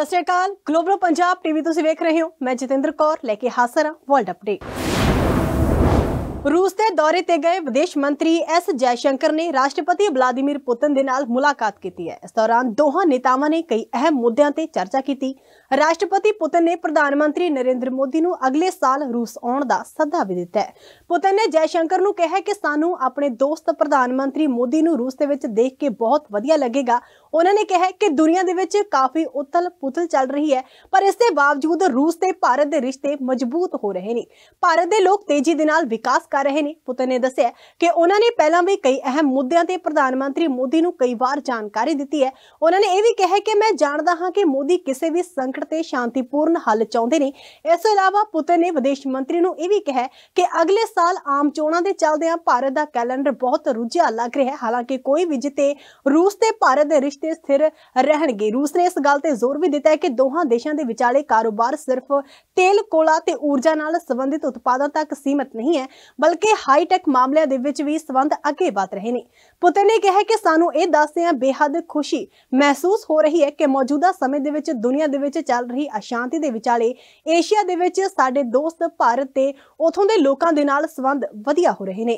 ਸਤਿ ਸ਼੍ਰੀ ਅਕਾਲ ਗਲੋਬਲ ਪੰਜਾਬ ਟੀਵੀ ਤੁਸੀਂ ਵੇਖ ਰਹੇ ਹੋ ਮੈਂ ਜਤਿੰਦਰ ਕੌਰ ਲੈ ਕੇ ਹਾਜ਼ਰ ਹਾਂ ਵਰਲਡ ਅਪਡੇਟ ਰੂਸ ਦੇ ਦੌਰੇ ਤੇ ਗਏ ਵਿਦੇਸ਼ ਮੰਤਰੀ ਐਸ ਜੈਸ਼ੰਕਰ ਨੇ ਰਾਸ਼ਟਰਪਤੀ ਵਲਾਦੀਮੀਰ ਪੁਤਿਨ ਦੇ ਨਾਲ ਮੁਲਾਕਾਤ ਕੀਤੀ ਹੈ ਇਸ ਦੌਰਾਨ ਦੋਹਾਂ ਨੇਤਾਵਾਂ ਨੇ ਕਈ ਅਹਿਮ ਮੁੱਦਿਆਂ ਤੇ ਚਰਚਾ ਕੀਤੀ ਰਾਸ਼ਟਰਪਤੀ ਪੁਤਿਨ ਨੇ ਪ੍ਰਧਾਨ ਮੰਤਰੀ ਨਰਿੰਦਰ ਮੋਦੀ ਨੂੰ ਅਗਲੇ ਸਾਲ ਰੂਸ ਆਉਣ ਦਾ ਸੱਦਾ ਵੀ ਦਿੱਤਾ ਹੈ ਪੁਤਿਨ ਨੇ ਜੈਸ਼ੰਕਰ ਨੂੰ ਕਿਹਾ ਕਿ ਸਾਨੂੰ ਆਪਣੇ ਦੋਸਤ ਪ੍ਰਧਾਨ ਮੰਤਰੀ ਮੋਦੀ ਨੂੰ ਰੂਸ ਦੇ ਵਿੱਚ ਦੇਖ ਕੇ ਬਹੁਤ ਵਧੀਆ ਲੱਗੇਗਾ ਉਹਨਾਂ ਨੇ ਕਿਹਾ ਕਿ ਦੁਨੀਆ ਦੇ ਵਿੱਚ ਕਾਫੀ ਉਤਲ-ਪੁਤਲ ਚੱਲ ਰਹੀ ਹੈ ਪਰ ਇਸ ਦੇ ਬਾਵਜੂਦ ਰੂਸ ਤੇ ਭਾਰਤ ਦੇ ਰਿਸ਼ਤੇ ਮਜ਼ਬੂਤ ਹੋ ਰਹੇ ਨੇ ਭਾਰਤ ਦੇ ਲੋਕ ਤੇਜ਼ੀ ਦੇ ਨਾਲ ਵਿਕਾਸ ਕਰ ਰਹੇ ਨੇ ਪੁੱਤਰ ਨੇ ਦੱਸਿਆ ਕਿ ਉਹਨਾਂ ਨੇ ਪਹਿਲਾਂ ਵੀ ਕਈ ਅਹਿਮ ਮੁੱਦਿਆਂ ਤੇ ਪ੍ਰਧਾਨ ਮੰਤਰੀ ਮੋਦੀ ਨੂੰ ਕਈ ਵਾਰ ਜਾਣਕਾਰੀ ਦਿੱਤੀ ਹੈ ਉਹਨਾਂ ਨੇ ਇਹ ਵੀ ਕਿਹਾ ਕਿ ਮੈਂ ਜਾਣਦਾ ਹਾਂ ਕਿ ਮੋਦੀ ਕਿਸੇ ਵੀ ਸੰਕਟ ਤੇ ਸ਼ਾਂਤੀਪੂਰਨ ਹੱਲ ਚਾਹੁੰਦੇ ਨੇ ਇਸ ਤੋਂ ਇਲਾਵਾ ਪੁੱਤਰ ਨੇ ਵਿਦੇਸ਼ ਮੰਤਰੀ ਨੂੰ ਇਹ ਵੀ ਕਿਹਾ ਕਿ ਅਗਲੇ ਸਾਲ ਆਮ ਚੋਣਾਂ ਦੇ ਚੱਲਦਿਆਂ ਭਾਰਤ ਦਾ ਕੈਲੰਡਰ ਬਹੁਤ ਰੁਝਿਆ ਲੱਗ ਰਿਹਾ ਹੈ ਹਾਲਾਂਕਿ ਕੋਈ ਵੀ ਜਿੱਤੇ ਰੂਸ ਤੇ ਭਾਰਤ ਦੇ ਰਿਸ਼ਤੇ ਸਥਿਰ ਰਹਿਣਗੇ ਰੂਸ ਨੇ ਇਸ ਗੱਲ ਤੇ ਜ਼ੋਰ ਵੀ ਦਿੱਤਾ ਹੈ ਕਿ ਦੋਹਾਂ ਦੇਸ਼ਾਂ ਦੇ ਵਿਚਾਲੇ ਕਾਰੋਬਾਰ ਸਿਰਫ ਤੇਲ ਕੋਲਾ ਤੇ ਊਰਜਾ ਨਾਲ ਸੰਬੰਧਿਤ ਉਤਪਾਦਾਂ ਤੱਕ ਸੀਮਤ ਨਹੀਂ ਹੈ ਬਲਕਿ ਹਾਈ ਟੈਕ ਮਾਮਲਿਆਂ ਦੇ ਵਿੱਚ ਵੀ ਸਬੰਧ ਅੱਗੇ ਵਧ ਰਹੇ ਨੇ ਪੁੱਤਰ ਨੇ ਕਿਹਾ ਕਿ ਸਾਨੂੰ ਇਹ ਦੱਸਦਿਆਂ ਬੇਹੱਦ ਖੁਸ਼ੀ ਮਹਿਸੂਸ ਹੋ ਰਹੀ ਹੈ ਕਿ ਮੌਜੂਦਾ ਸਮੇਂ ਦੇ ਵਿੱਚ ਦੁਨੀਆ ਦੇ ਵਿੱਚ ਚੱਲ ਰਹੀ ਅਸ਼ਾਂਤੀ ਦੇ ਵਿਚਾਲੇ ਏਸ਼ੀਆ ਦੇ ਵਿੱਚ ਸਾਡੇ ਦੋਸਤ ਭਾਰਤ ਤੇ ਉਥੋਂ ਦੇ ਲੋਕਾਂ ਦੇ ਨਾਲ ਸਬੰਧ ਵਧੀਆ ਹੋ ਰਹੇ ਨੇ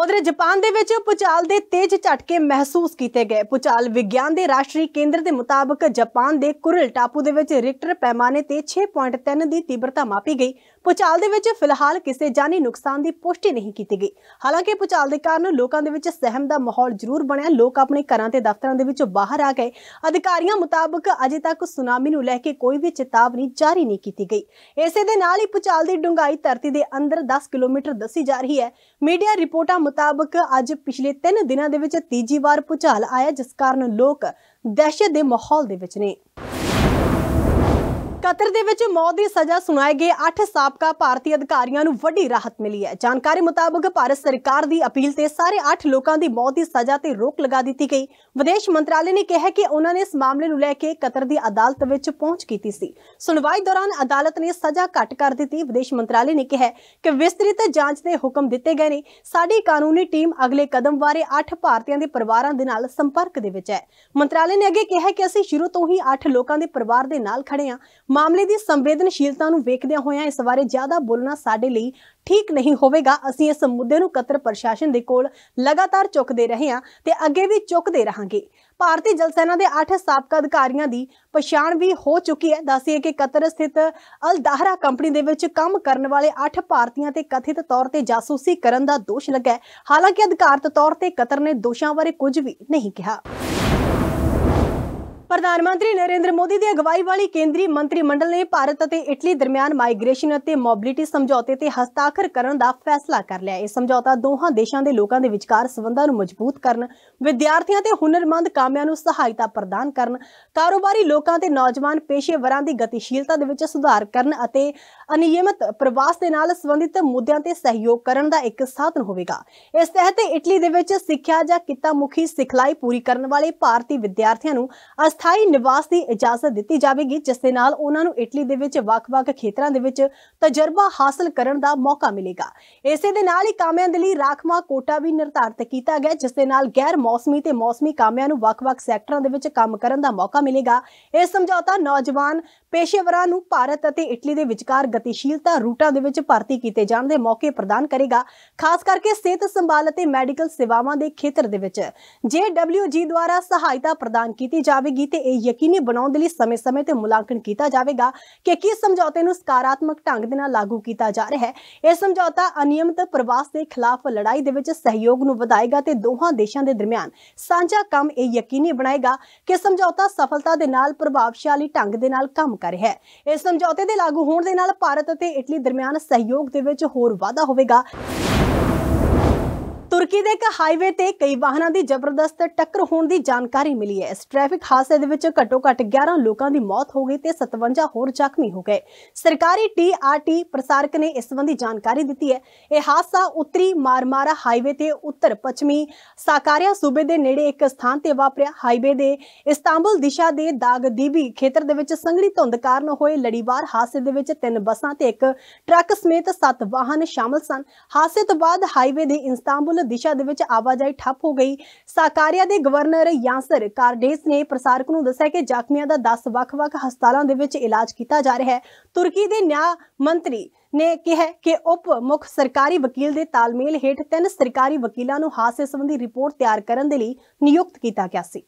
ਉਧਰ ਜਾਪਾਨ ਦੇ ਵਿੱਚ ਪੁਚਾਲ ਦੇ ਤੇਜ਼ ਝਟਕੇ ਮਹਿਸੂਸ ਕੀਤੇ ਗਏ ਪੁਚਾਲ ਵਿਗਿਆਨ ਦੇ ਰਾਸ਼ਟਰੀ ਕੇਂਦਰ ਦੇ ਮੁਤਾਬਕ ਜਾਪਾਨ ਦੇ ਕੁਰਲ ਟਾਪੂ ਦੇ ਵਿੱਚ ਰਿਕਟਰ ਪੈਮਾਨੇ ਤੇ 6.3 ਦੀ ਤੀਬਰਤਾ ਮਾਪੀ ਗਈ ਪੁਚਾਲ ਦੇ ਵਿੱਚ ਫਿਲਹਾਲ ਕਿਸੇ ਜਾਨੀ ਨੁਕਸਾਨ ਦੀ ਪੁਸ਼ਟੀ ਨਹੀਂ ਕੀਤੀ ਗਈ ਹਾਲਾਂਕਿ ਪੁਚਾਲ ਦੇ ਕਾਰਨ ਲੋਕਾਂ ਦੇ ਵਿੱਚ ਸਹਿਮ ਦਾ ਮਾਹੌਲ ਜ਼ਰੂਰ ਬਣਿਆ ਲੋਕ ਆਪਣੇ ਘਰਾਂ ਤੇ ਦਫ਼ਤਰਾਂ ਦੇ ਵਿੱਚੋਂ ਬਾਹਰ ਆ ਗਏ ਅਧਿਕਾਰੀਆਂ ਮੁਤਾਬਕ ਅਜੇ ਤੱਕ ਸੁਨਾਮੀ ਨੂੰ ਲੈ ਕੇ ਕੋਈ ਵੀ ਚੇਤਾਵਨੀ ਜਾਰੀ ਨਹੀਂ ਕੀਤੀ ਗਈ ਇਸੇ ਦੇ ਨਾਲ ਹੀ ਪੁਚਾਲ ਦੀ ਡੂੰਘਾਈ ਧਰਤੀ ਦੇ ਅੰਦਰ 10 ਕਿਲੋਮੀਟਰ ਦੱਸੀ ਜਾ ਰਹੀ ਹੈ ਮੀਡੀਆ ਰਿਪੋਰਟਾਂ ਮੁਤਾਬਕ ਅੱਜ ਪਿਛਲੇ 3 ਦਿਨਾਂ ਦੇ ਵਿੱਚ ਤੀਜੀ ਵਾਰ ਪੁਚਾਲ ਆਇਆ ਜਿਸ ਕਾਰਨ ਲੋਕ ਦਹਿਸ਼ਤ ਦੇ ਮਾਹੌਲ ਦੇ ਵਿੱਚ ਨੇ ਕਤਰ ਦੇ ਵਿੱਚ ਮੌਤ ਦੀ ਸਜ਼ਾ ਸੁਣਾਏ ਗਏ 8 ਸਾਬਕਾ ਭਾਰਤੀ ਅਧਿਕਾਰੀਆਂ ਨੂੰ ਵੱਡੀ ਰਾਹਤ ਮਿਲੀ ਹੈ ਜਾਣਕਾਰੀ ਮੁਤਾਬਕ ਭਾਰਤ ਸਰਕਾਰ ਦੀ ਅਪੀਲ ਤੇ ਸਾਰੇ 8 ਲੋਕਾਂ ਦੀ ਮੌਤ ਦੀ ਸਜ਼ਾ ਤੇ ਰੋਕ ਲਗਾ ਦਿੱਤੀ ਗਈ ਵਿਦੇਸ਼ ਮੰਤਰਾਲੇ ਨੇ ਕਿਹਾ ਕਿ ਉਹਨਾਂ ਨੇ ਇਸ ਮਾਮਲੇ ਨੂੰ ਲੈ ਕੇ ਕਤਰ ਦੀ ਅਦਾਲਤ ਵਿੱਚ ਪਹੁੰਚ ਕੀਤੀ ਸੀ ਸੁਣਵਾਈ ਦੌਰਾਨ ਅਦਾਲਤ ਨੇ ਸਜ਼ਾ ਘੱਟ ਕਰ ਦਿੱਤੀ ਵਿਦੇਸ਼ ਮੰਤਰਾਲੇ ਨੇ ਕਿਹਾ ਕਿ ਵਿਸਤ੍ਰਿਤ ਜਾਂਚ ਦੇ ਹੁਕਮ ਦਿੱਤੇ ਗਏ ਨੇ ਸਾਡੀ ਕਾਨੂੰਨੀ ਟੀਮ ਅਗਲੇ ਕਦਮ ਬਾਰੇ 8 ਭਾਰਤੀਆਂ ਦੇ ਪਰਿਵਾਰਾਂ ਦੇ ਨਾਲ ਸੰਪਰਕ ਦੇ ਵਿੱਚ ਹੈ ਮੰਤਰਾਲੇ ਨੇ ਅੱਗੇ ਕਿਹਾ ਕਿ ਅਸੀਂ ਸ਼ੁਰੂ ਤੋਂ ਹੀ 8 ਲੋਕਾਂ ਦੇ ਪਰਿਵਾਰ ਦੇ ਨਾਲ ਖੜੇ ਹਾਂ ਮਾਮਲੇ ਦੀ ਸੰਵੇਦਨਸ਼ੀਲਤਾ ਨੂੰ ਵੇਖਦਿਆਂ ਹੋਇਆਂ ਇਸ ਬਾਰੇ ਜ਼ਿਆਦਾ ਬੋਲਣਾ ਸਾਡੇ ਲਈ ਠੀਕ ਨਹੀਂ ਹੋਵੇਗਾ ਅਸੀਂ ਇਸ ਮੁੱਦੇ ਨੂੰ ਕਤਰ ਪ੍ਰਸ਼ਾਸਨ ਦੇ ਕੋਲ ਲਗਾਤਾਰ ਚੁੱਕਦੇ ਰਹੇ ਹਾਂ ਤੇ ਅੱਗੇ ਵੀ ਚੁੱਕਦੇ ਰਹਾਂਗੇ ਭਾਰਤੀ ਜਲ ਸੈਨਾ ਦੇ 8 ਸਾਬਕਾ ਅਧਿਕਾਰੀਆਂ ਦੀ ਪਛਾਣ ਵੀ ਹੋ ਚੁੱਕੀ ਹੈ ਦੱਸਿਆ ਕਿ ਕਤਰ ਸਥਿਤ ਅਲ ਦਾਹਰਾ ਕੰਪਨੀ ਦੇ ਵਿੱਚ ਕੰਮ ਕਰਨ ਵਾਲੇ 8 ਭਾਰਤੀਆਂ ਤੇ ਕਥਿਤ ਤੌਰ ਤੇ ਜਾਸੂਸੀ ਕਰਨ ਦਾ ਦੋਸ਼ ਲੱਗਾ ਹੈ ਹਾਲਾਂਕਿ ਅਧਿਕਾਰਤ ਤੌਰ ਤੇ ਕਤਰ ਨੇ ਦੋਸ਼ਾਂ ਬਾਰੇ ਕੁਝ ਵੀ ਨਹੀਂ ਕਿਹਾ ਪ੍ਰਧਾਨ ਮੰਤਰੀ ਨਰਿੰਦਰ ਮੋਦੀ ਦੀ ਅਗਵਾਈ ਵਾਲੀ ਕੇਂਦਰੀ ਮੰਤਰੀ ਮੰਡਲ ਨੇ ਭਾਰਤ ਅਤੇ ਇਟਲੀ ਦਰਮਿਆਨ ਮਾਈਗ੍ਰੇਸ਼ਨ ਅਤੇ ਮੋਬਿਲਿਟੀ ਸਮਝੌਤੇ ਤੇ ਹਸਤਾਖਰ ਕਰਨ ਦਾ ਫੈਸਲਾ ਕਰ ਲਿਆ ਇਹ ਸਮਝੌਤਾ ਦੋਹਾਂ ਦੇਸ਼ਾਂ ਦੇ ਲੋਕਾਂ ਦੇ ਵਿਚਕਾਰ ਸਬੰਧਾਂ ਨੂੰ ਮਜ਼ਬੂਤ ਕਰਨ ਵਿਦਿਆਰਥੀਆਂ ਤੇ ਹੁਨਰਮੰਦ ਕਾਮਿਆਂ ਨੂੰ ਸਹਾਇਤਾ ਪ੍ਰਦਾਨ ਕਰਨ ਕਾਰੋਬਾਰੀ ਲੋਕਾਂ ਤੇ ਨੌਜਵਾਨ ਪੇਸ਼ੇਵਰਾਂ ਦੀ ਗਤੀਸ਼ੀਲਤਾ ਦੇ ਵਿੱਚ ਸੁਧਾਰ ਕਰਨ ਅਤੇ ਅਨਿਯਮਿਤ ਪ੍ਰਵਾਸ ਦੇ ਨਾਲ ਸੰਬੰਧਿਤ ਮੁੱਦਿਆਂ ਤੇ ਸਹਿਯੋਗ ਕਰਨ ਦਾ ਇੱਕ ਸਾਧਨ ਹੋਵੇਗਾ ਇਸ ਤਹਿਤ ਇਟਲੀ ਦੇ ਵਿੱਚ ਸਿੱਖਿਆ ਜਾਂ ਕਿੱਤਾ ਮੁਖੀ ਸਿਖਲਾਈ ਪੂਰੀ ਕਰਨ ਵਾਲੇ ਭਾਰਤੀ ਵਿਦਿਆਰਥੀਆਂ ਨੂੰ ਅਸਥਾਈ ਨਿਵਾਸ ਦੀ ਇਜਾਜ਼ਤ ਦਿੱਤੀ ਜਾਵੇਗੀ ਜਿਸ ਦੇ ਨਾਲ ਉਹਨਾਂ ਨੂੰ ਇਟਲੀ ਦੇ ਵਿੱਚ ਵੱਖ-ਵੱਖ ਖੇਤਰਾਂ ਦੇ ਵਿੱਚ ਤਜਰਬਾ ਹਾਸਲ ਕਰਨ ਦਾ ਮੌਕਾ ਮਿਲੇਗਾ ਇਸੇ ਦੇ ਨਾਲ ਹੀ ਕਾਮਿਆਂ ਦੇ ਲਈ ਰਾਖਵਾ ਕੋਟਾ ਵੀ ਨਿਰਧਾਰਤ ਕੀਤਾ ਗਿਆ ਜਿਸ ਦੇ ਨਾਲ ਗੈਰ ਮੌਸਮੀ ਤੇ ਮੌਸਮੀ ਕਾਮਿਆਂ ਨੂੰ ਵੱਖ-ਵੱਖ ਸੈਕਟਰਾਂ ਦੇ ਵਿੱਚ ਕੰਮ ਕਰਨ ਦਾ ਮੌਕਾ ਮਿਲੇਗਾ ਇਹ ਸਮਝੌਤਾ ਨੌਜਵਾਨ ਪੇਸ਼ੇਵਰਾਂ ਨੂੰ ਭਾਰਤ ਅਤੇ ਇਟਲੀ ਦੇ ਵਿਚਕਾਰ ਗਤੀਸ਼ੀਲਤਾ ਰੂਟਾਂ ਦੇ ਵਿੱਚ ਭਰਤੀ ਕੀਤੇ ਜਾਣ ਦੇ ਮੌਕੇ ਪ੍ਰਦਾਨ ਕਰੇਗਾ ਖਾਸ ਕਰਕੇ ਸਿਹਤ ਸੰਭਾਲ ਅਤੇ ਮੈਡੀਕਲ ਸੇਵਾਵਾਂ ਦੇ ਖੇਤਰ ਦੇ ਵਿੱਚ ਜੇਡਬਲਯੂਜੀ ਦੁਆਰਾ ਸਹਾਇਤਾ ਪ੍ਰਦਾਨ ਕੀਤੀ ਜਾਵੇਗੀ ਤੇ ਇਹ ਯਕੀਨੀ ਬਣਾਉਣ ਦੇ ਲਈ ਸਮੇਂ-ਸਮੇਂ ਤੇ ਮੁਲਾਂਕਣ ਕੀਤਾ ਜਾਵੇਗਾ ਕਿ ਕੀ ਸਮਝੌਤੇ ਨੂੰ ਸਕਾਰਾਤਮਕ ਢੰਗ ਦੇ ਨਾਲ ਲਾਗੂ ਕੀਤਾ ਜਾ ਰਿਹਾ ਹੈ ਇਹ ਸਮਝੌਤਾ ਅਨਿਯਮਿਤ ਪ੍ਰਵਾਸ ਦੇ ਖਿਲਾਫ ਲੜਾਈ ਦੇ ਵਿੱਚ ਸਹਿਯੋਗ ਨੂੰ ਵਧਾਏਗਾ ਤੇ ਦੋਹਾਂ ਦੇਸ਼ਾਂ ਦੇ ਦਰਮਿਆਨ ਸਾਂਝਾ ਕੰਮ ਇਹ ਯਕੀਨੀ ਬਣਾਏਗਾ ਕਿ ਸਮਝੌਤਾ ਸਫਲਤਾ ਦੇ ਨਾਲ ਪ੍ਰਭਾਵਸ਼ਾਲੀ ਢੰਗ ਦੇ ਨਾਲ ਕੰਮ ਕਰ ਰਿਹਾ ਹੈ ਇਸ ਸਮਝੌਤੇ ਦੇ ਲਾਗੂ ਹੋਣ ਦੇ ਨਾਲ ਭਾਰਤ ਅਤੇ ਇਟਲੀ ਦਰਮਿਆਨ ਸਹਿਯੋਗ ਦੇ ਵਿੱਚ ਹੋਰ ਵਾਧਾ ਹੋਵੇਗਾ ਤੁਰਕੀ ਦੇ ਇੱਕ ਹਾਈਵੇ ਤੇ ਕਈ ਵਾਹਨਾਂ ਦੀ ਜ਼ਬਰਦਸਤ ਟੱਕਰ ਹੋਣ ਦੀ ਜਾਣਕਾਰੀ ਮਿਲੀ ਹੈ ਇਸ ਟ੍ਰੈਫਿਕ ਹਾਦਸੇ ਦੇ ਵਿੱਚ ਘੱਟੋ-ਘੱਟ 11 ਲੋਕਾਂ ਦੀ ਮੌਤ ਹੋ ਗਈ ਤੇ 57 ਹੋਰ ਜ਼ਖਮੀ ਹੋ ਗਏ ਸਰਕਾਰੀ ਟੀਆਰਟੀ ਪ੍ਰਸਾਰਕ ਨੇ ਇਸ ਸੰਬੰਧੀ ਜਾਣਕਾਰੀ ਦਿੱਤੀ ਹੈ ਇਹ ਹਾਦਸਾ ਉੱਤਰੀ ਮਾਰਮਾਰਾ ਹਾਈਵੇ ਤੇ ਉੱਤਰ ਪੱਛਮੀ ਸਾਕਾਰਿਆ ਸੂਬੇ ਦੇ ਨੇੜੇ ਇੱਕ ਸਥਾਨ ਤੇ ਵਾਪਰਿਆ ਹਾਈਵੇ ਦੇ ਇਸਤਾਂਬੁਲ ਦਿਸ਼ਾ ਦੇ ਦਾਗਦੀਬੀ ਖੇਤਰ ਦੇ ਵਿੱਚ ਸੰਘਣੀ ਧੁੰਦ ਕਾਰਨ ਹੋਏ ਲੜੀਵਾਰ ਹਾਦਸੇ ਦੇ ਵਿੱਚ ਤਿੰਨ ਬੱਸਾਂ ਤੇ ਇੱਕ ਟਰੱਕ ਸਮੇਤ ਸੱਤ ਵਾਹਨ ਸ਼ਾਮਲ ਸਨ ਹਾਦਸੇ ਤੋਂ ਬਾਅਦ ਹਾਈਵੇ ਦੇ ਇਸਤਾਂਬੁਲ ਦਿਸ਼ਾ ਦੇ ਵਿੱਚ ਆਵਾਜਾਈ ਠੱਪ ਹੋ ਗਈ ਸਾਕਾਰੀਆ ਦੇ ਗਵਰਨਰ ਯਾਂਸਰ ਕਾਰਡੇਸ ਨੇ ਪ੍ਰਸਾਰਕ ਨੂੰ ਦੱਸਿਆ ਕਿ ਜ਼ਖਮੀਆਂ ਦਾ 10 ਵੱਖ-ਵੱਖ ਹਸਪਤਾਲਾਂ ਦੇ ਵਿੱਚ ਇਲਾਜ ਕੀਤਾ ਜਾ ਰਿਹਾ ਹੈ ਤੁਰਕੀ ਦੇ ਨਿਆਂ ਮੰਤਰੀ ਨੇ ਕਿਹਾ ਕਿ ਉਪ ਮੁੱਖ ਸਰਕਾਰੀ ਵਕੀਲ ਦੇ ਤਾਲਮੇਲ ਹੇਠ ਤਿੰਨ ਸਰਕਾਰੀ ਵਕੀਲਾਂ ਨੂੰ ਹਾਸੇ ਸੰਬੰਧੀ ਰਿਪੋਰਟ ਤਿਆਰ ਕਰਨ ਦੇ ਲਈ ਨਿਯੁਕਤ ਕੀਤਾ ਗਿਆ ਸੀ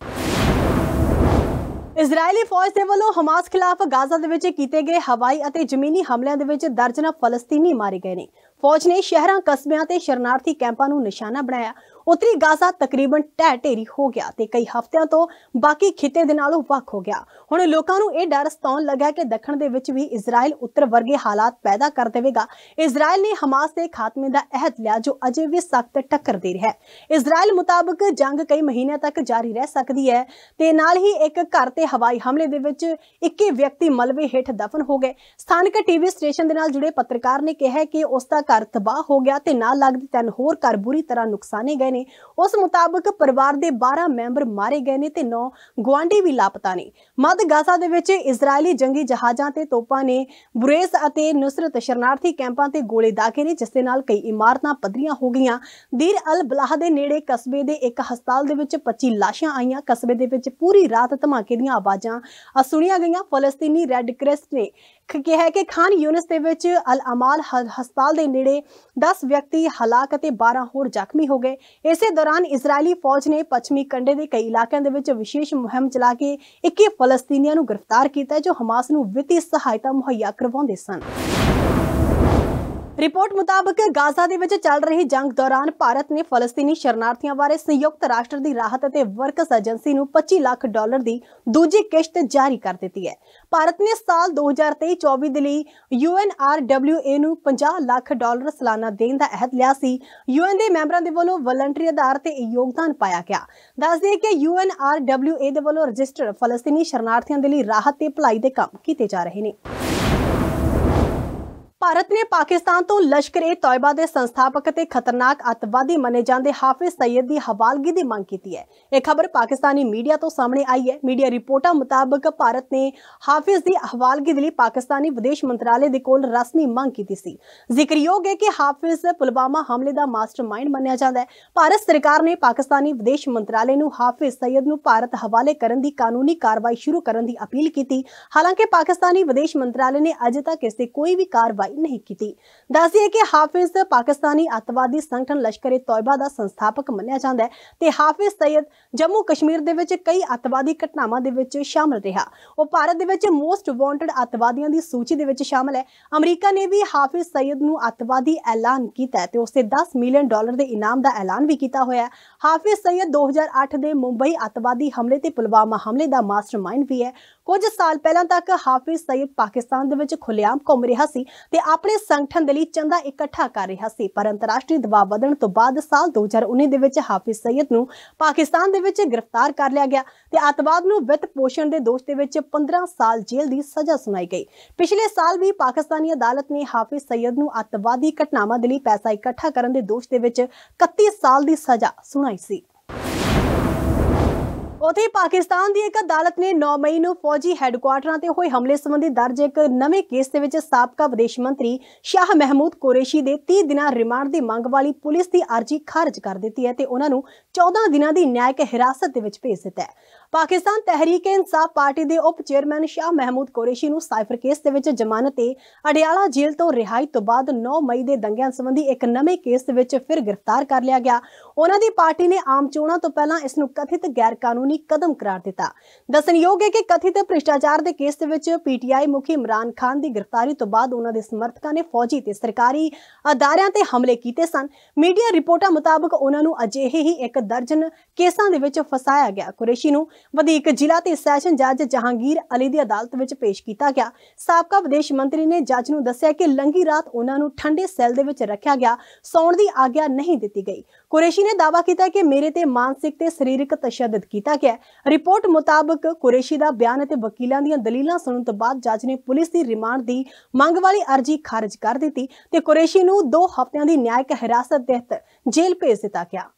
ਇਜ਼ਰਾਈਲੀ ਫੌਜ ਦੇ ਵੱਲੋਂ ਹਮਾਸ ਖਿਲਾਫ ਗਾਜ਼ਾ ਦੇ ਵਿੱਚ ਕੀਤੇ ਗਏ ਹਵਾਈ ਅਤੇ ਜ਼ਮੀਨੀ ਹਮਲਿਆਂ ਦੇ ਵਿੱਚ ਦਰਜਨਾਂ ਫਲਸਤੀਨੀ ਮਾਰੇ ਗਏ ਨੇ ਫੌਜ ਨੇ ਸ਼ਹਿਰਾਂ ਕਸਬਿਆਂ ਤੇ ਸ਼ਰਨਾਰਥੀ ਕੈਂਪਾਂ ਨੂੰ ਨਿਸ਼ਾਨਾ ਬਣਾਇਆ ਉਤਰੀ ਗਾਜ਼ਾ ਤਕਰੀਬਨ ਢਹਿ ਢੇਰੀ ਹੋ ਗਿਆ ਤੇ ਕਈ ਹਫ਼ਤਿਆਂ ਤੋਂ ਬਾਕੀ ਖਿੱਤੇ ਦੇ ਨਾਲੋਂ ਵੱਖ ਹੋ ਗਿਆ ਹੁਣ ਲੋਕਾਂ ਨੂੰ ਇਹ ਡਰ ਸਤਾਉਣ ਲੱਗਾ ਕਿ ਦੱਖਣ ਦੇ ਵਿੱਚ ਵੀ ਇਜ਼ਰਾਈਲ ਉੱਤਰ ਵਰਗੇ ਹਾਲਾਤ ਪੈਦਾ ਕਰ ਦੇਵੇਗਾ ਇਜ਼ਰਾਈਲ ਨੇ ਹਮਾਸ ਦੇ ਖਾਤਮੇ ਦਾ ਅਹਿਦ ਲਿਆ ਜੋ ਅਜੇ ਵੀ ਸਖਤ ਟੱਕਰ ਦੇ ਰਿਹਾ ਹੈ ਇਜ਼ਰਾਈਲ ਮੁਤਾਬਕ ਜੰਗ ਕਈ ਮਹੀਨਿਆਂ ਤੱਕ ਜਾਰੀ ਰਹਿ ਸਕਦੀ ਹੈ ਤੇ ਨਾਲ ਹੀ ਇੱਕ ਘਰ ਤੇ ਹਵਾਈ ਹਮਲੇ ਦੇ ਵਿੱਚ 21 ਵਿਅਕਤੀ ਮਲਬੇ ਹੇਠ ਦਫਨ ਹੋ ਗਏ ਸਥਾਨਕ ਟੀਵੀ ਸਟੇਸ਼ਨ ਦੇ ਨਾਲ ਜੁੜੇ ਪੱਤਰਕਾਰ ਨੇ ਕਿਹਾ ਕਿ ਉਸ ਦਾ ਘਰ ਤਬਾਹ ਹੋ ਗਿਆ ਤੇ ਨਾਲ ਲੱਗਦੇ ਤਿੰਨ ਹੋਰ ਘਰ ਬੁਰੀ ਤਰ੍ਹਾਂ ਨੁਕਸਾਨੇ ਗਏ ਨੇ ਉਸ ਮੁਤਾਬਕ ਪਰਿਵਾਰ ਦੇ 12 ਮੈਂਬਰ ਮਾਰੇ ਗਏ ਨੇ ਤੇ 9 ਗਵਾਂਢੀ ਵੀ ਲਾਪਤਾ ਨੇ ਮੱਧ ਗਾਜ਼ਾ ਦੇ ਵਿੱਚ ਇਜ਼ਰਾਈਲੀ ਜੰਗੀ ਜਹਾਜ਼ਾਂ ਤੇ ਤੋਪਾਂ ਨੇ ਬੁਰੇਸ ਅਤੇ ਨੁਸਰਤ ਸ਼ਰਨਾਰਥੀ ਕੈਂਪਾਂ ਤੇ ਗੋਲੇ ਦਾਗੇ ਨੇ ਜਿਸ ਦੇ ਨਾਲ ਕਈ ਇਮਾਰਤਾਂ ਪੱਧਰੀਆਂ ਹੋ ਗਈਆਂ ਦੀਰ ਅਲ ਬਲਾਹ ਦੇ ਨੇੜੇ ਕਸਬੇ ਦੇ ਇੱਕ ਹਸਪਤਾਲ ਦੇ ਵਿੱਚ 25 ਲਾਸ਼ਾਂ ਆਈਆਂ ਕਸਬੇ ਦੇ ਵਿੱਚ ਪੂਰੀ ਰਾਤ ਧਮਾਕੇ ਦੀਆਂ ਆਵਾਜ਼ਾਂ ਸੁਣੀਆਂ ਗਈਆਂ ਫਲਸਤੀਨੀ ਰੈੱਡ ਕ੍ਰਿਸਟ ਨੇ ਹੈ ਕਿ ਖਾਨ ਯੂਨਸ ਦੇ ਵਿੱਚ ਅਲ ਅਮਾਲ ਹਸਪਤਾਲ ਦੇ ਨੇੜੇ 10 ਵਿਅਕਤੀ ਹਲਾਕ ਅਤੇ 12 ਹੋਰ ਜ਼ਖਮੀ ਹੋ ਗਏ ਇਸੇ ਦੌਰਾਨ ਇਜ਼ਰਾਈਲੀ ਫੌਜ ਨੇ ਪੱਛਮੀ ਕੰਢੇ ਦੇ ਕਈ ਇਲਾਕਿਆਂ ਦੇ ਵਿੱਚ ਵਿਸ਼ੇਸ਼ ਮੁਹਿੰਮ ਚਲਾ ਕੇ 21 ਫਲਸਤੀਨੀਆਂ ਨੂੰ ਗ੍ਰਿਫਤਾਰ ਕੀਤਾ ਜੋ ਹਮਾਸ ਨੂੰ ਵਿੱਤੀ ਸਹਾਇਤਾ ਮੁਹੱਈਆ ਕਰਵਾਉਂਦੇ ਸਨ ਰਿਪੋਰਟ ਮੁਤਾਬਕ ਗਾਜ਼ਾ ਦੇ ਵਿੱਚ ਚੱਲ ਰਹੀ ਜੰਗ ਦੌਰਾਨ ਭਾਰਤ ਨੇ ਫਲਸਤੀਨੀ ਸ਼ਰਨਾਰਥੀਆਂ ਬਾਰੇ ਸੰਯੁਕਤ ਰਾਸ਼ਟਰ ਦੀ ਰਾਹਤ ਅਤੇ ਵਰਕਸ ਏਜੰਸੀ ਨੂੰ 25 ਲੱਖ ਡਾਲਰ ਦੀ ਦੂਜੀ ਕਿਸ਼ਤ ਜਾਰੀ ਕਰ ਦਿੱਤੀ ਹੈ ਭਾਰਤ ਨੇ ਸਾਲ 2023-24 ਦੇ ਲਈ UNRWA ਨੂੰ 50 ਲੱਖ ਡਾਲਰ ਸਾਲਾਨਾ ਦੇਣ ਦਾ ਅਹਿਦ ਲਿਆ ਸੀ UN ਦੇ ਮੈਂਬਰਾਂ ਦੇ ਵੱਲੋਂ ਵਲੰਟਰੀ ਆਧਾਰ ਤੇ ਇਹ ਯੋਗਦਾਨ ਪਾਇਆ ਗਿਆ ਦੱਸ ਦਈਏ ਕਿ UNRWA ਦੇ ਵੱਲੋਂ ਰਜਿਸਟਰ ਫਲਸਤੀਨੀ ਸ਼ਰਨਾਰਥੀਆਂ ਦੇ ਲਈ ਰਾਹਤ ਤੇ ਭਲਾਈ ਦੇ ਕੰਮ ਕੀਤੇ ਜਾ ਰਹੇ ਨੇ ਭਾਰਤ ਨੇ ਪਾਕਿਸਤਾਨ ਤੋਂ ਲਸ਼ਕਰ-ਏ-ਤੌਇਬਾ ਦੇ ਸੰਸਥਾਪਕ ਤੇ ਖਤਰਨਾਕ ਅਤਵਾਦੀ ਮੰਨੇ ਜਾਂਦੇ ਹਾਫਿਜ਼ ਸੈਦ ਦੀ ਹਵਾਲਗੀ ਦੀ ਮੰਗ ਕੀਤੀ ਹੈ। ਇਹ ਖਬਰ ਪਾਕਿਸਤਾਨੀ ਮੀਡੀਆ ਤੋਂ ਸਾਹਮਣੇ ਆਈ ਹੈ। ਮੀਡੀਆ ਰਿਪੋਰਟਾਂ ਮੁਤਾਬਕ ਭਾਰਤ ਨੇ ਹਾਫਿਜ਼ ਦੀ ਹਵਾਲਗੀ ਲਈ ਪਾਕਿਸਤਾਨੀ ਵਿਦੇਸ਼ ਮੰਤਰਾਲੇ ਦੇ ਕੋਲ ਰਸਮੀ ਮੰਗ ਕੀਤੀ ਸੀ। ਜ਼ਿਕਰਯੋਗ ਹੈ ਕਿ ਹਾਫਿਜ਼ ਪੁਲਵਾਮਾ ਹਮਲੇ ਦਾ ਮਾਸਟਰਮਾਈਂਡ ਮੰਨਿਆ ਜਾਂਦਾ ਹੈ। ਭਾਰਤ ਸਰਕਾਰ ਨੇ ਪਾਕਿਸਤਾਨੀ ਵਿਦੇਸ਼ ਮੰਤਰਾਲੇ ਨੂੰ ਹਾਫਿਜ਼ ਸੈਦ ਨੂੰ ਭਾਰਤ ਹਵਾਲੇ ਕਰਨ ਦੀ ਕਾਨੂੰਨੀ ਕਾਰਵਾਈ ਸ਼ੁਰੂ ਕਰਨ ਦੀ ਅਪੀਲ ਕੀਤੀ। ਹਾਲਾਂਕਿ ਪਾਕਿਸਤਾਨੀ ਵਿਦੇਸ਼ ਮੰਤਰਾਲੇ ਨੇ ਅਜੇ ਤੱਕ ਇਸ ਤੇ ਕੋਈ ਵੀ ਕਾਰਵਾਈ ਕਾਰਵਾਈ ਨਹੀਂ ਕੀਤੀ ਦੱਸਿਆ ਕਿ ਹਾਫਿਜ਼ ਪਾਕਿਸਤਾਨੀ ਅਤਵਾਦੀ ਸੰਗਠਨ ਲਸ਼ਕਰੇ ਤੌਇਬਾ ਦਾ ਸੰਸਥਾਪਕ ਮੰਨਿਆ ਜਾਂਦਾ ਹੈ ਤੇ ਹਾਫਿਜ਼ ਸੈਦ ਜੰਮੂ ਕਸ਼ਮੀਰ ਦੇ ਵਿੱਚ ਕਈ ਅਤਵਾਦੀ ਘਟਨਾਵਾਂ ਦੇ ਵਿੱਚ ਸ਼ਾਮਲ ਰਿਹਾ ਉਹ ਭਾਰਤ ਦੇ ਵਿੱਚ ਮੋਸਟ ਵਾਂਟਡ ਅਤਵਾਦੀਆਂ ਦੀ ਸੂਚੀ ਦੇ ਵਿੱਚ ਸ਼ਾਮਲ ਹੈ ਅਮਰੀਕਾ ਨੇ ਵੀ ਹਾਫਿਜ਼ ਸੈਦ ਨੂੰ ਅਤਵਾਦੀ ਐਲਾਨ ਕੀਤਾ ਤੇ ਉਸੇ 10 ਮਿਲੀਅਨ ਡਾਲਰ ਦੇ ਇਨਾਮ ਦਾ ਐਲਾਨ ਵੀ ਕੀਤਾ ਹੋਇਆ ਹੈ ਹਾਫਿਜ਼ ਸੈਦ 2008 ਦੇ ਮੁੰਬਈ ਅਤਵਾਦੀ ਹਮਲੇ ਤੇ ਪੁਲਵਾਮਾ ਹਮਲੇ ਦਾ ਮਾਸਟਰਮਾਈਂਡ ਵੀ ਹੈ ਕੁਝ ਸਾਲ ਪਹਿਲਾਂ ਤੱਕ ਹਾਫਿਜ਼ ਸਈਦ ਪਾਕਿਸਤਾਨ ਦੇ ਵਿੱਚ ਖੁੱਲਿਆ ਘੁੰਮ ਰਿਹਾ ਸੀ ਤੇ ਆਪਣੇ ਸੰਗਠਨ ਦੇ ਲਈ ਚੰਦਾ ਇਕੱਠਾ ਕਰ ਰਿਹਾ ਸੀ ਪਰ ਅੰਤਰਰਾਸ਼ਟਰੀ ਦਬਾਅ ਵਧਣ ਤੋਂ ਬਾਅਦ ਸਾਲ 2019 ਦੇ ਵਿੱਚ ਹਾਫਿਜ਼ ਸਈਦ ਨੂੰ ਪਾਕਿਸਤਾਨ ਦੇ ਵਿੱਚ ਗ੍ਰਿਫਤਾਰ ਕਰ ਲਿਆ ਗਿਆ ਤੇ ਅਤਵਾਦ ਨੂੰ ਵਿੱਤ ਪੋਸ਼ਣ ਦੇ ਦੋਸ਼ ਦੇ ਵਿੱਚ 15 ਸਾਲ ਜੇਲ੍ਹ ਦੀ ਸਜ਼ਾ ਸੁਣਾਈ ਗਈ ਪਿਛਲੇ ਸਾਲ ਵੀ ਪਾਕਿਸਤਾਨੀ ਅਦਾਲਤ ਨੇ ਹਾਫਿਜ਼ ਸਈਦ ਨੂੰ ਅਤਵਾਦੀ ਘਟਨਾਵਾਂ ਦੇ ਲਈ ਪੈਸਾ ਇਕੱਠਾ ਕਰਨ ਦੇ ਦੋਸ਼ ਦੇ ਵਿੱਚ 31 ਸਾਲ ਦੀ ਸਜ਼ਾ ਸੁਣਾਈ ਸੀ ਉਥੇ ਪਾਕਿਸਤਾਨ ਦੀ ਇੱਕ ਅਦਾਲਤ ਨੇ 9 ਮਈ ਨੂੰ ਫੌਜੀ ਹੈੱਡਕੁਆਰਟਰਾਂ ਤੇ ਹੋਏ ਹਮਲੇ ਸੰਬੰਧੀ ਦਰਜ ਇੱਕ ਨਵੇਂ ਕੇਸ ਦੇ ਵਿੱਚ ਸਾਬਕਾ ਵਿਦੇਸ਼ ਮੰਤਰੀ ਸ਼ਾਹ ਮਹਿਮੂਦ ਕੁਰੈਸ਼ੀ ਦੇ 30 ਦਿਨਾਂ ਰਿਮਾਂਡ ਦੀ ਮੰਗ ਵਾਲੀ ਪੁਲਿਸ ਦੀ ਅਰਜ਼ੀ ਖਾਰਜ ਕਰ ਦਿੱਤੀ ਹੈ ਤੇ ਉਹਨਾਂ ਨੂੰ 14 ਦਿਨਾਂ ਦੀ ਨਿਆਇਕ ਹਿਰਾਸਤ ਦੇ ਵਿੱਚ ਭੇਜ ਦਿੱਤਾ ਹੈ ਪਾਕਿਸਤਾਨ ਤਹਿਰੀਕ ਇਨਸਾਫ ਪਾਰਟੀ ਦੇ ਉਪ ਚੇਅਰਮੈਨ ਸ਼ਾਹ ਮਹਿਮੂਦ ਕੋਰੇਸ਼ੀ ਨੂੰ ਸਾਈਫਰ ਕੇਸ ਦੇ ਵਿੱਚ ਜ਼ਮਾਨਤ ਤੇ ਅਡਿਆਲਾ ਜੇਲ੍ਹ ਤੋਂ ਰਿਹਾਈ ਤੋਂ ਬਾਅਦ 9 ਮਈ ਦੇ ਦੰਗਿਆਂ ਸੰਬੰਧੀ ਇੱਕ ਨਵੇਂ ਕੇਸ ਦੇ ਵਿੱਚ ਫਿਰ ਗ੍ਰਿਫਤਾਰ ਕਰ ਲਿਆ ਗਿਆ ਉਹਨਾਂ ਦੀ ਪਾਰਟੀ ਨੇ ਆਮ ਚੋਣਾਂ ਤੋਂ ਪਹਿਲਾਂ ਇਸ ਨੂੰ ਕਥਿਤ ਗੈਰ ਕਾਨੂੰਨੀ ਕਦਮ ਕਰਾਰ ਦਿੱਤਾ ਦੱਸਣਯੋਗ ਹੈ ਕਿ ਕਥਿਤ ਭ੍ਰਿਸ਼ਟਾਚਾਰ ਦੇ ਕੇਸ ਦੇ ਵਿੱਚ ਪੀਟੀਆਈ ਮੁਖੀ ਇਮਰਾਨ ਖਾਨ ਦੀ ਗ੍ਰਿਫਤਾਰੀ ਤੋਂ ਬਾਅਦ ਉਹਨਾਂ ਦੇ ਸਮਰਥਕਾਂ ਨੇ ਫੌਜੀ ਤੇ ਸਰਕਾਰੀ ਅਦਾਰਿਆਂ ਤੇ ਹਮਲੇ ਕੀਤੇ ਸਨ ਮੀਡੀਆ ਰਿਪੋਰਟਾਂ ਮੁਤਾਬਕ ਉਹਨਾਂ ਨੂੰ ਅਜਿਹੇ ਹੀ ਇੱਕ ਦਰਜਨ ਕੇਸਾਂ ਦੇ ਵਿੱਚ ਫਸਾਇਆ ਗਿਆ ਕੁਰੇਸ਼ੀ ਨੂੰ ਵਧੀਕ ਜ਼ਿਲ੍ਹਾ ਤੇ ਸੈਸ਼ਨ ਜੱਜ ਜਹਾਂਗੀਰ ਅਲੀ ਦੀ ਅਦਾਲਤ ਵਿੱਚ ਪੇਸ਼ ਕੀਤਾ ਗਿਆ ਸਾਬਕਾ ਵਿਦੇਸ਼ ਮੰਤਰੀ ਨੇ ਜੱਜ ਨੂੰ ਦੱਸਿਆ ਕਿ ਲੰਗੀ ਰਾਤ ਉਹਨਾਂ ਨੂੰ ਠੰਡੇ ਸੈੱਲ ਦੇ ਵਿੱਚ ਰੱਖਿਆ ਗਿਆ ਸੌਣ ਦੀ ਆਗਿਆ ਨਹੀਂ ਦਿੱਤੀ ਗਈ ਕੁਰੇਸ਼ੀ ਨੇ ਦਾਅਵਾ ਕੀਤਾ ਕਿ ਮੇਰੇ ਤੇ ਮਾਨਸਿਕ ਤੇ ਸਰੀਰਕ ਤਸ਼ੱਦਦ ਕੀਤਾ ਗਿਆ ਰਿਪੋਰਟ ਮੁਤਾਬਕ ਕੁਰੇਸ਼ੀ ਦਾ ਬਿਆਨ ਅਤੇ ਵਕੀਲਾਂ ਦੀਆਂ ਦਲੀਲਾਂ ਸੁਣਨ ਤੋਂ ਬਾਅਦ ਜੱਜ ਨੇ ਪੁਲਿਸ ਦੀ ਰਿਮਾਂਡ ਦੀ ਮੰਗ ਵਾਲੀ ਅਰਜ਼ੀ ਖਾਰਜ ਕਰ ਦਿੱਤੀ ਤੇ ਕੁਰੇਸ਼ੀ ਨੂੰ 2 ਹਫ਼ਤਿਆਂ ਦੀ ਨਿਆਇਕ ਹਿਰਾਸਤ ਤਹਿਤ ਜੇਲ੍ਹ ਭੇਜ ਦਿੱਤਾ ਗਿਆ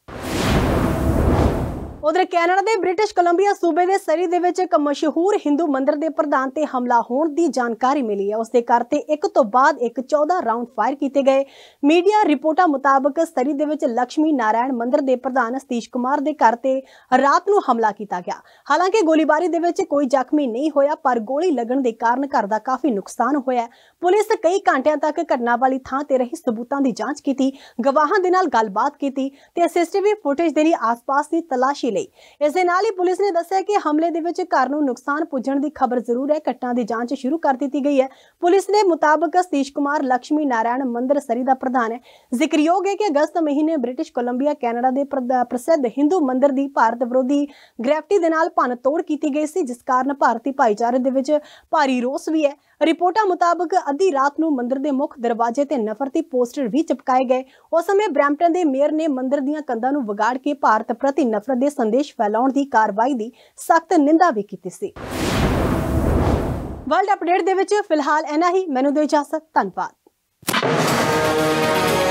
ਉਧਰ ਕੈਨੇਡਾ ਦੇ ਬ੍ਰਿਟਿਸ਼ ਕੋਲੰਬੀਆ ਸੂਬੇ ਦੇ ਸਰੀ ਦੇ ਵਿੱਚ ਇੱਕ ਮਸ਼ਹੂਰ ਹਿੰਦੂ ਮੰਦਿਰ ਦੇ ਪ੍ਰਧਾਨ ਤੇ ਹਮਲਾ ਹੋਣ ਦੀ ਜਾਣਕਾਰੀ ਮਿਲੀ ਹੈ ਉਸ ਦੇ ਘਰ ਤੇ ਇੱਕ ਤੋਂ ਬਾਅਦ ਇੱਕ 14 ਰਾਉਂਡ ਫਾਇਰ ਕੀਤੇ ਗਏ ਮੀਡੀਆ ਰਿਪੋਰਟਾਂ ਮੁਤਾਬਕ ਸਰੀ ਦੇ ਵਿੱਚ ਲక్ష్ਮੀ ਨਾਰਾਇਣ ਮੰਦਿਰ ਦੇ ਪ੍ਰਧਾਨ ਸਤੀਸ਼ ਕੁਮਾਰ ਦੇ ਘਰ ਤੇ ਰਾਤ ਨੂੰ ਹਮਲਾ ਕੀਤਾ ਗਿਆ ਹਾਲਾਂਕਿ ਗੋਲੀਬਾਰੀ ਦੇ ਵਿੱਚ ਕੋਈ ਜ਼ਖਮੀ ਨਹੀਂ ਹੋਇਆ ਪਰ ਗੋਲੀ ਲੱਗਣ ਦੇ ਕਾਰਨ ਘਰ ਦਾ ਕਾਫੀ ਨੁਕਸਾਨ ਹੋਇਆ ਪੁਲਿਸ ਕਈ ਘੰਟਿਆਂ ਤੱਕ ਘਟਨਾ ਵਾਲੀ ਥਾਂ ਤੇ ਰਹੀ ਸਬੂਤਾਂ ਦੀ ਜਾਂਚ ਕੀਤੀ ਗਵਾਹਾਂ ਦੇ ਨਾਲ ਗੱਲਬਾਤ ਕੀਤੀ ਤੇ ਸੀਸੀਟੀਵੀ ਫੁਟੇਜ ਦੇ ਲਈ ਆਸ-ਪਾਸ ਦੀ ਤਲਾਸ਼ੀ ਮਿਲੀ ਇਸ ਦੇ ਨਾਲ ਹੀ ਪੁਲਿਸ ਨੇ ਦੱਸਿਆ ਕਿ ਹਮਲੇ ਦੇ ਵਿੱਚ ਘਰ ਨੂੰ ਨੁਕਸਾਨ ਪੁੱਜਣ ਦੀ ਖਬਰ ਜ਼ਰੂਰ ਹੈ ਘਟਨਾ ਦੀ ਜਾਂਚ ਸ਼ੁਰੂ ਕਰ ਦਿੱਤੀ ਗਈ ਹੈ ਪੁਲਿਸ ਦੇ ਮੁਤਾਬਕ ਸਤੀਸ਼ ਕੁਮਾਰ ਲక్ష్ਮੀ ਨਾਰਾਇਣ ਮੰਦਰ ਸਰੀ ਦਾ ਪ੍ਰਧਾਨ ਹੈ ਜ਼ਿਕਰਯੋਗ ਹੈ ਕਿ ਅਗਸਤ ਮਹੀਨੇ ਬ੍ਰਿਟਿਸ਼ ਕੋਲੰਬੀਆ ਕੈਨੇਡਾ ਦੇ ਪ੍ਰਸਿੱਧ ਹਿੰਦੂ ਮੰਦਰ ਦੀ ਭਾਰਤ ਵਿਰੋਧੀ ਗ੍ਰੈਫਿਟੀ ਦੇ ਨਾਲ ਭੰਨ ਤੋੜ ਕੀਤੀ ਗਈ ਸੀ ਜਿਸ ਕਾਰਨ ਭਾਰਤੀ ਭਾਈਚਾਰੇ ਦੇ ਵਿੱਚ ਭਾਰੀ ਰੋਸ ਵੀ ਹੈ ਰਿਪੋਰਟਾਂ ਮੁਤਾਬਕ ਅੱਧੀ ਰਾਤ ਨੂੰ ਮੰਦਿਰ ਦੇ ਮੁੱਖ ਦਰਵਾਜ਼ੇ ਤੇ ਨਫ਼ਰਤੀ ਪੋਸਟਰ ਵੀ ਚਿਪਕਾਏ ਗਏ ਉਸ ਸਮੇਂ ਬ੍ਰੈਂਪਟਨ ਦੇ ਮੇਅਰ ਨੇ ਮੰਦਿਰ ਦੀਆਂ ਕੰਧਾਂ ਨੂੰ ਵਿਗਾੜ ਕੇ ਭਾਰਤ ਪ੍ਰਤੀ ਨਫ਼ਰਤ ਦੇ ਸੰਦੇਸ਼ ਫੈਲਾਉਣ ਦੀ ਕਾਰਵਾਈ ਦੀ ਸਖਤ ਨਿੰਦਾ ਵੀ ਕੀਤੀ ਸੀ ਵਰਲਡ ਅਪਡੇਟ ਦੇ ਵਿੱਚ ਫਿਲਹਾਲ ਇਹਨਾਂ ਹੀ ਮੈਨੂੰ ਦਿਓ ਇਜਾਜ਼ਤ ਧੰਨਵਾਦ